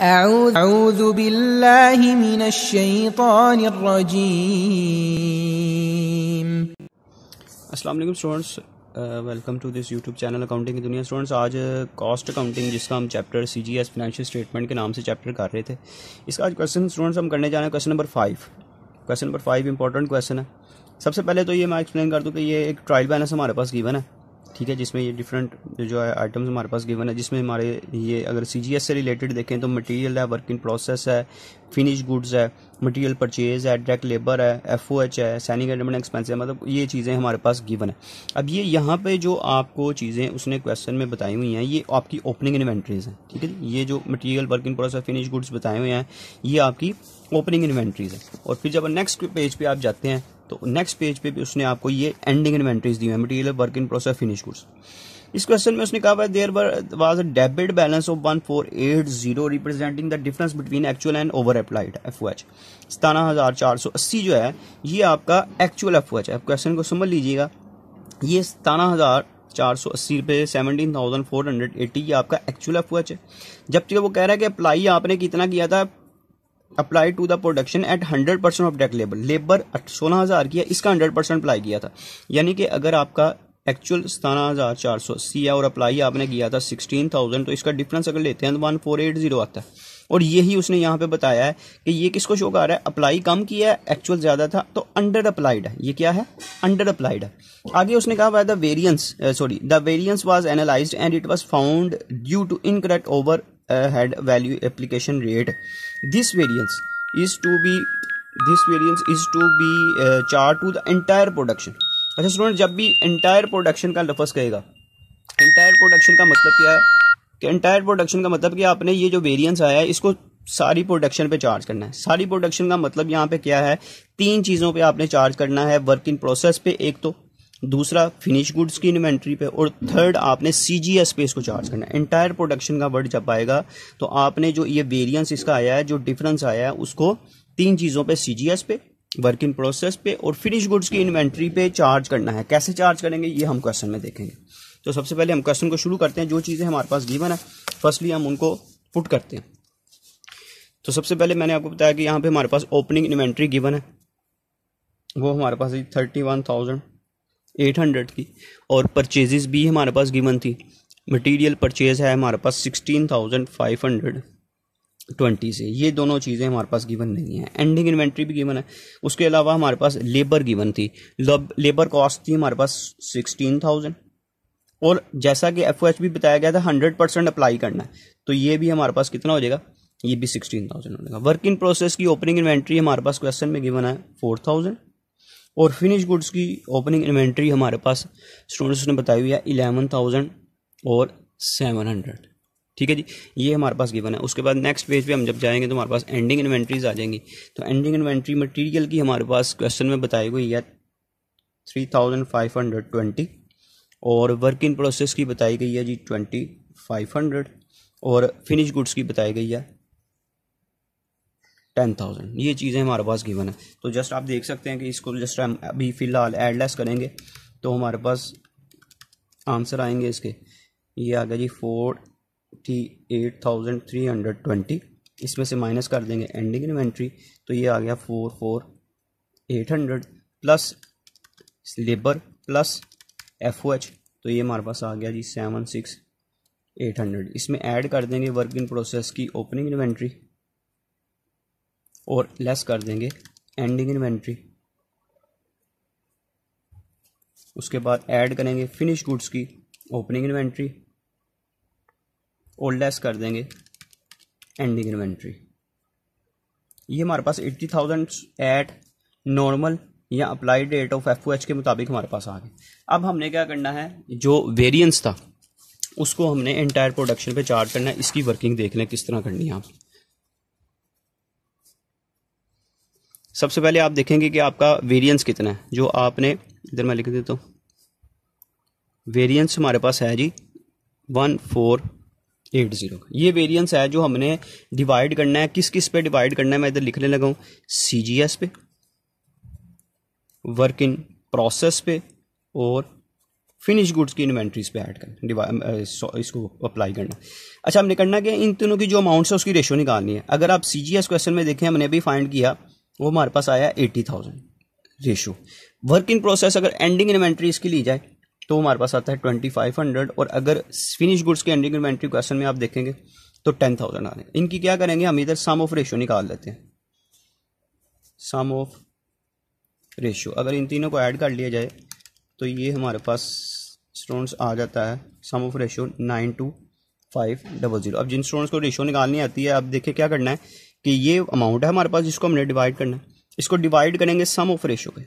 أعوذ بالله من الشيطان الرجيم अस्सलाम वालेकुम students welcome to this YouTube channel accounting की दुनिया स्टूडेंट्स आज कॉस्ट uh, अकाउंटिंग जिसका हम chapter C G S financial statement के नाम से चैप्टर कर रहे थे इसका आज क्वेश्चन स्टूडेंट्स हम करने जा रहे हैं question number five question number five important question है सबसे पहले तो ये मैं एक्सप्लेन कर दूँ कि ये एक ट्रायल बैलेंस हमारे पास गिवन है ठीक है जिसमें ये डिफरेंट जो है आइटम्स हमारे पास गिवन है जिसमें हमारे ये अगर सी से रिलेटेड देखें तो मटेरियल है वर्क इन प्रोसेस है फिनिश गुड्स है मटेरियल परचेज है डायरेक्ट लेबर है एफ ओ एच है सैनिक एडमिन एक्सपेंस है मतलब ये चीज़ें हमारे पास गिवन है अब ये यहाँ पे जो आपको चीज़ें उसने क्वेश्चन में बताई हुई हैं ये आपकी ओपनिंग इन्वेंट्रीज हैं ठीक है ये जो material work in process finish goods बताए हुए हैं ये आपकी ओपनिंग इन्वेंट्रीज है और फिर जब नेक्स्ट पेज पे आप जाते हैं तो नेक्स्ट पेज पे भी उसने आपको ये एंडिंग इन्वेंट्रीज दी है material work in process finish goods इस क्वेश्चन में उसने कहा भाई there was a debit balance of one four eight zero representing the difference between actual and over applied F O सतारह जो है ये आपका एक्चुअल एफ ओ एच है क्वेश्चन को समझ लीजिएगा ये सतारह हज़ार चार सौ अस्सी रुपये seventeen thousand four hundred eighty आपका एक्चुअल एफ है जबकि वो कह रहा है कि अप्लाई आपने कितना किया था apply to the production at hundred percent of deck labour labour सोलह हज़ार किया इसका हंड्रेड परसेंट अप्लाई किया था यानी कि अगर आपका एक्चुअल सतारह हज़ार चार सौ सी और अप्लाई आपने किया था सिक्सटीन थाउजेंड तो इसका डिफरेंस अगर लेते हैं तो वन फोर एट जीरो आता है और यही उसने यहाँ पे बताया है कि ये किसको शो कर रहा है अप्लाई कम किया है एक्चुअल ज़्यादा था तो अंडर अप्लाइड है ये क्या है अंडर अप्लाइड है आगे उसने कहा हुआ the variance sorry the variance was analyse and it was found due to incorrect over head value application rate this variance is to be this variance is to be uh, charged to the entire production अच्छा student जब भी entire production का लफज कहेगा entire production का मतलब क्या है कि एंटायर प्रोडक्शन का मतलब कि आपने ये जो वेरिएंस आया है इसको सारी प्रोडक्शन पे चार्ज करना है सारी प्रोडक्शन का मतलब यहाँ पे क्या है तीन चीज़ों पे आपने चार्ज करना है वर्क इन प्रोसेस पे एक तो दूसरा फिनिश गुड्स की इन्वेंट्री पे और थर्ड आपने सी जी एस पे इसको चार्ज करना है एंटायर प्रोडक्शन का वर्ड जब आएगा तो आपने जो ये वेरियंस इसका आया है जो डिफरेंस आया है उसको तीन चीज़ों पे सी जी एस पे वर्क इन प्रोसेस पे और फिनिश गुड्स की इन्वेंट्री पे चार्ज करना है कैसे चार्ज करेंगे ये हम क्वेश्चन में देखेंगे तो सबसे पहले हम क्वेश्चन को शुरू करते हैं जो चीज़ें हमारे पास गिवन है फर्स्टली हम उनको पुट करते हैं तो सबसे पहले मैंने आपको बताया कि यहाँ पे हमारे पास ओपनिंग इन्वेंट्री गिवन है वो हमारे पास है thirty one thousand eight hundred की और परचेजेस भी हमारे पास गिवन थी मटेरियल परचेज है हमारे पास sixteen thousand five hundred twenty से ये दोनों चीज़ें हमारे पास गिवन नहीं है एंडिंग इन्वेंट्री भी गिवन है उसके अलावा हमारे पास लेबर गिवन थी लेबर कॉस्ट थी हमारे पास सिक्सटीन थाउजेंड और जैसा कि एफ भी बताया गया था हंड्रेड परसेंट अप्लाई करना है तो ये भी हमारे पास कितना हो जाएगा ये भी सिक्सटीन थाउजेंड हो जाएगा वर्क इन प्रोसेस की ओपनिंग इन्वेंट्री हमारे पास क्वेश्चन में गिवन है फोर थाउजेंड और फिनिश गुड्स की ओपनिंग इन्वेंट्री हमारे पास स्टूडेंट्स ने बताई हुई है इलेवन थाउजेंड और सेवन हंड्रेड ठीक है जी ये हमारे पास गिवन है उसके बाद नेक्स्ट पेज पे हम जब जाएंगे तो हमारे पास एंडिंग इन्वेंट्रीज आ जाएंगी तो एंडिंग इन्वेंट्री मटेरियल की हमारे पास क्वेश्चन में बताई हुई है three thousand five hundred twenty और वर्क इन प्रोसेस की बताई गई है जी ट्वेंटी फाइव हंड्रेड और फिनिश गुड्स की बताई गई है टेन थाउजेंड ये चीज़ें हमारे पास गिवन है तो जस्ट आप देख सकते हैं कि इसको जस्ट हम अभी फ़िलहाल एडलेस करेंगे तो हमारे पास आंसर आएंगे इसके ये आ गया जी forty eight thousand three hundred twenty इसमें से माइनस कर देंगे एंडिंग इन्वेंट्री तो ये आ गया four four eight hundred plus labour plus F O H तो ये हमारे पास आ गया जी सेवन सिक्स एट हंड्रेड इसमें ऐड कर देंगे वर्क इन प्रोसेस की ओपनिंग इन्वेंट्री और लेस कर देंगे एंडिंग इन्वेंट्री उसके बाद ऐड करेंगे फिनिश गुड्स की ओपनिंग इन्वेंट्री और लेस कर देंगे एंडिंग इन्वेंट्री ये हमारे पास एट्टी थाउजेंड एट नॉर्मल या अप्लाई डेट ऑफ एफ के मुताबिक हमारे पास आ गए अब हमने क्या करना है जो वेरिएंस था उसको हमने एंटायर प्रोडक्शन पे चार्ट करना है इसकी वर्किंग देख लें किस तरह करनी है आप सबसे पहले आप देखेंगे कि आपका वेरियंस कितना है जो आपने इधर मैं लिख देता हूँ वेरियंस हमारे पास है जी वन फोर एट ज़ीरो ये वेरियंस है जो हमने डिवाइड करना है किस किस पे डिवाइड करना है मैं इधर लिखने लगा हूँ सी जी एस पे वर्क इन प्रोसेस पे और फिनिश गुड्स की इन्वेंट्रीज पे ऐड करना इसको अप्लाई करना अच्छा हमने करना कि इन तीनों की जो अमाउंट्स है उसकी रेशो निकालनी है अगर आप सी जी एस क्वेश्चन में देखें हमने भी फाइंड किया वो हमारे पास आया eighty thousand ratio work in process अगर एंडिंग इन्वेंट्री इसकी ली जाए तो हमारे पास आता है ट्वेंटी फाइव हंड्रेड और अगर फिनिश गुड्स के एंडिंग इन्वेंट्री क्वेश्चन में आप देखेंगे तो टेन थाउजेंड आ रहे हैं इनकी क्या करेंगे हम इधर सम ऑफ रेशो निकाल लेते हैं सम ऑफ रेशो अगर इन तीनों को ऐड कर लिया जाए तो ये हमारे पास स्टोन्स आ जाता है sum of ratio nine two five double zero अब जिन स्टोन्स को रेशो निकालनी आती है अब देखिए क्या करना है कि ये अमाउंट है हमारे पास जिसको हमने डिवाइड करना है इसको डिवाइड करेंगे सम ऑफ रेशो के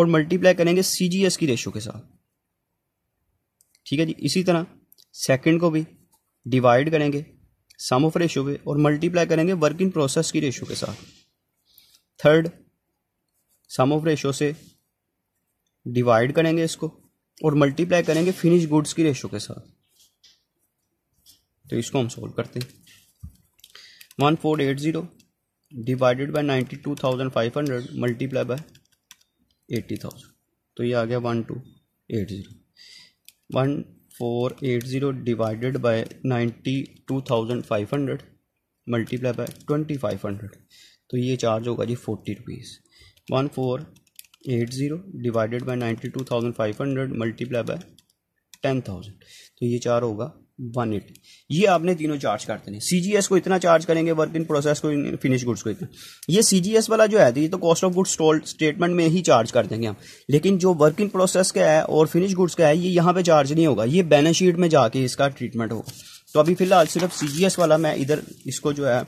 और मल्टीप्लाई करेंगे सी जी एस की रेशो के साथ ठीक है जी इसी तरह सेकंड को भी डिवाइड करेंगे सम ऑफ रेशो के और मल्टीप्लाई करेंगे वर्क इन प्रोसेस की रेशो के साथ थर्ड सम ऑफ रेशो से डिवाइड करेंगे इसको और मल्टीप्लाई करेंगे फिनिश गुड्स की रेशो के साथ तो इसको हम सोल्व करते हैं one four eight zero divided by ninety two thousand five hundred multiply by eighty thousand तो ये आ गया one two eight zero one four eight zero divided by ninety two thousand five hundred multiply by twenty five hundred तो ये charge होगा जी forty rupees one four eight zero divided by ninety two thousand five hundred multiply by ten thousand तो ये चार होगा one eighty ये आपने तीनों चार्ज कर देने सीजीएस को इतना चार्ज करेंगे वर्क इन प्रोसेस को फिनिश गुड्स को इतना ये सीजीएस वाला जो है तो ये तो कॉस्ट ऑफ गुड्स टोल स्टेटमेंट में ही चार्ज कर देंगे हम लेकिन जो वर्क इन प्रोसेस का है और फिनिश गुड्स का है ये यहाँ पे चार्ज नहीं होगा ये बैलेंस शीट में जाके इसका ट्रीटमेंट होगा तो अभी फिलहाल सिर्फ सी वाला मैं इधर इसको जो है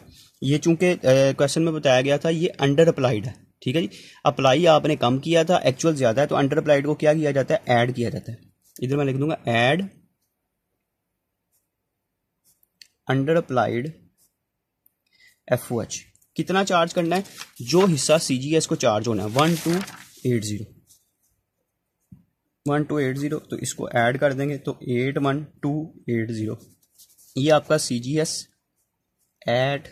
ये चूंकि क्वेश्चन में बताया गया था ये अंडर अप्लाइड है ठीक है जी अप्लाई आपने कम किया था एक्चुअल ज्यादा है तो अंडर अप्लाइड को क्या किया जाता है ऐड किया जाता है इधर मैं लिख दूंगा एड अंडर अप्लाइड एफ कितना चार्ज करना है जो हिस्सा सी जी एस को चार्ज होना है one two eight zero one two eight zero तो इसको ऐड कर देंगे तो eight one two eight zero ये आपका सीजीएस एट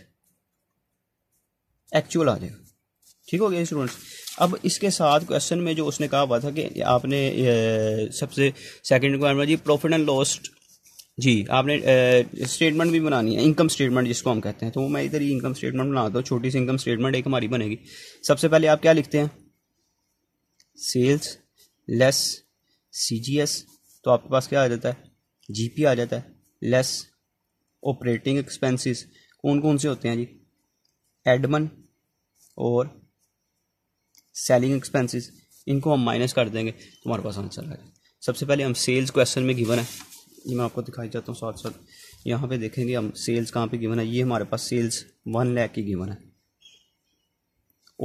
एक्चुअल आ जाएगा ठीक हो गया स्टूडेंट्स अब इसके साथ क्वेश्चन में जो उसने कहा हुआ था कि आपने सबसे सेकंड रिक्वायरमेंट जी प्रॉफिट एंड लॉस्ट जी आपने स्टेटमेंट भी बनानी है इनकम स्टेटमेंट जिसको हम कहते हैं तो मैं इधर ही इनकम स्टेटमेंट बनाता हूँ छोटी सी इनकम स्टेटमेंट एक हमारी बनेगी सबसे पहले आप क्या लिखते हैं sales less C G S तो आपके पास क्या आ जाता है जी पी आ जाता है लेस ऑपरेटिंग एक्सपेंसेस कौन कौन से होते हैं जी एडमन और सेलिंग एक्सपेंसेस इनको हम माइनस कर देंगे तुम्हारे पास आंसर आएगा सबसे पहले हम सेल्स क्वेश्चन में गिवन है ये मैं आपको दिखाई जाता हूँ साथ साथ यहाँ पे देखेंगे हम सेल्स कहाँ पे गिवन है ये हमारे पास सेल्स वन लैख की गिवन है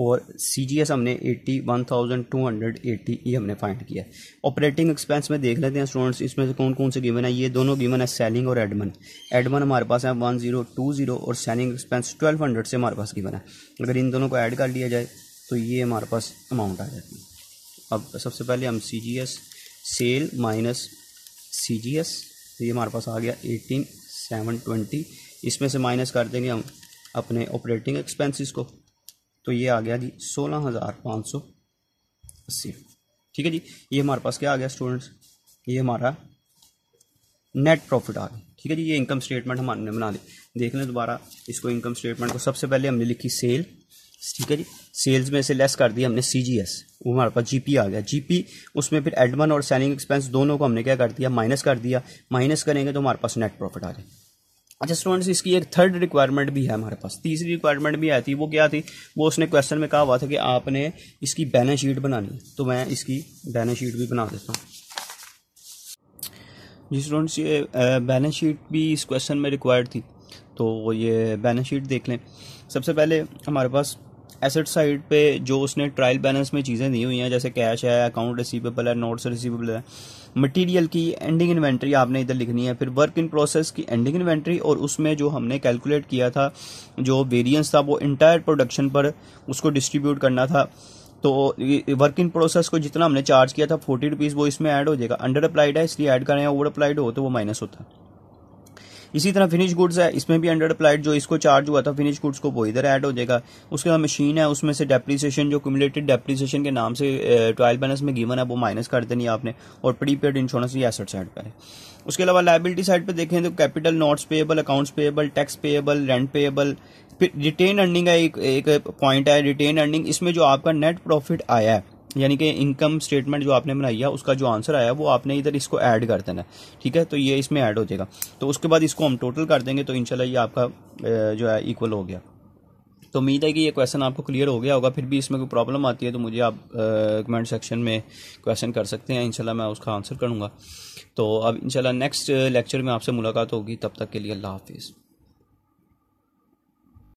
और सी जी एस हमने eighty one thousand two hundred eighty ये हमने फाइंड किया है ऑपरेटिंग एक्सपेंस में देख लेते हैं स्टूडेंट्स इसमें से कौन कौन से गिवन है ये दोनों गिवन है सेलिंग और एडमन एडमन हमारे पास है वन जीरो टू जीरो और सेलिंग एक्सपेंस ट्वेल्व हंड्रेड से हमारे पास गिवन है अगर इन दोनों को ऐड कर लिया जाए तो ये हमारे पास अमाउंट आ जाती है अब सबसे पहले हम C G S sale minus C G S तो ये हमारे पास आ गया एटीन सेवन ट्वेंटी इसमें से माइनस कर देंगे हम अपने ऑपरेटिंग एक्सपेंसेस को तो ये आ गया जी सोलह हज़ार पाँच सौ अस्सी ठीक है जी ये हमारे पास क्या आ गया स्टूडेंट्स ये हमारा नेट प्रॉफिट आ गया ठीक है जी ये इनकम स्टेटमेंट हमने बना ली देख लें दोबारा इसको इनकम स्टेटमेंट को सबसे पहले हमने लिखी सेल ठीक है जी सेल्स में से लेस कर दिया हमने सी जी एस वो हमारे पास जी पी आ गया जी पी उसमें फिर एडमन और सेलिंग एक्सपेंस दोनों को हमने क्या कर दिया माइनस कर दिया माइनस करेंगे तो हमारे पास नेट प्रॉफिट आ गया अच्छा स्टूडेंट्स इसकी एक थर्ड रिक्वायरमेंट भी है हमारे पास तीसरी रिक्वायरमेंट भी आई थी वो क्या थी वो उसने क्वेश्चन में कहा हुआ था कि आपने इसकी बैलेंस शीट बनानी तो मैं इसकी बैलेंस शीट भी बना देता हूँ जी स्टूडेंट्स ये बैलेंस शीट भी इस क्वेश्चन में रिक्वायर्ड थी तो ये बैलेंस शीट देख लें सबसे पहले हमारे पास एसेट साइड पे जो उसने ट्रायल बैलेंस में चीज़ें दी हुई हैं जैसे कैश है अकाउंट रिसीवेबल है नोट्स रिसीवेबल है मटेरियल की एंडिंग इन्वेंट्री आपने इधर लिखनी है फिर वर्क इन प्रोसेस की एंडिंग इन्वेंट्री और उसमें जो हमने कैलकुलेट किया था जो वेरियंस था वो इंटायर प्रोडक्शन पर उसको डिस्ट्रीब्यूट करना था तो वर्क इन प्रोसेस को जितना हमने चार्ज किया था फोर्टी रुपीज़ वो इसमें ऐड हो जाएगा अंडर अप्लाइड है इसलिए ऐड करें ओवर अप्लाइड हो तो वो माइनस होता है इसी तरह फिनिश गुड्स है इसमें भी अंडर अप्लाइड जो इसको चार्ज हुआ था फिनिश गुड्स को वो इधर ऐड हो जाएगा उसके बाद मशीन है उसमें से डेप्रीसिएशन जो क्यूमुलेटेड डेप्रीसिएशन के नाम से ट्रायल बैलेंस में गिवन है वो माइनस कर देनी आपने और प्रीपेड इंश्योरेंस भी एसेट साइड पर उसके अलावा लाइबिलिटी साइड पर देखें तो capital notes payable accounts payable tax payable rent payable फिर रिटेन अर्निंग का एक एक पॉइंट है रिटेन अर्निंग इसमें जो आपका नेट प्रॉफिट आया है यानी कि इनकम स्टेटमेंट जो आपने बनाई है उसका जो आंसर आया वो आपने इधर इसको ऐड कर देना है ठीक है तो ये इसमें ऐड हो जाएगा तो उसके बाद इसको हम टोटल कर देंगे तो इनशाला ये आपका जो है इक्वल हो गया तो उम्मीद है कि ये क्वेश्चन आपको क्लियर हो गया होगा फिर भी इसमें कोई प्रॉब्लम आती है तो मुझे आप कमेंट सेक्शन में क्वेश्चन कर सकते हैं इनशाला मैं उसका आंसर करूँगा तो अब इनशाला नेक्स्ट लेक्चर में आपसे मुलाकात होगी तब तक के लिए अल्लाह हाफिज़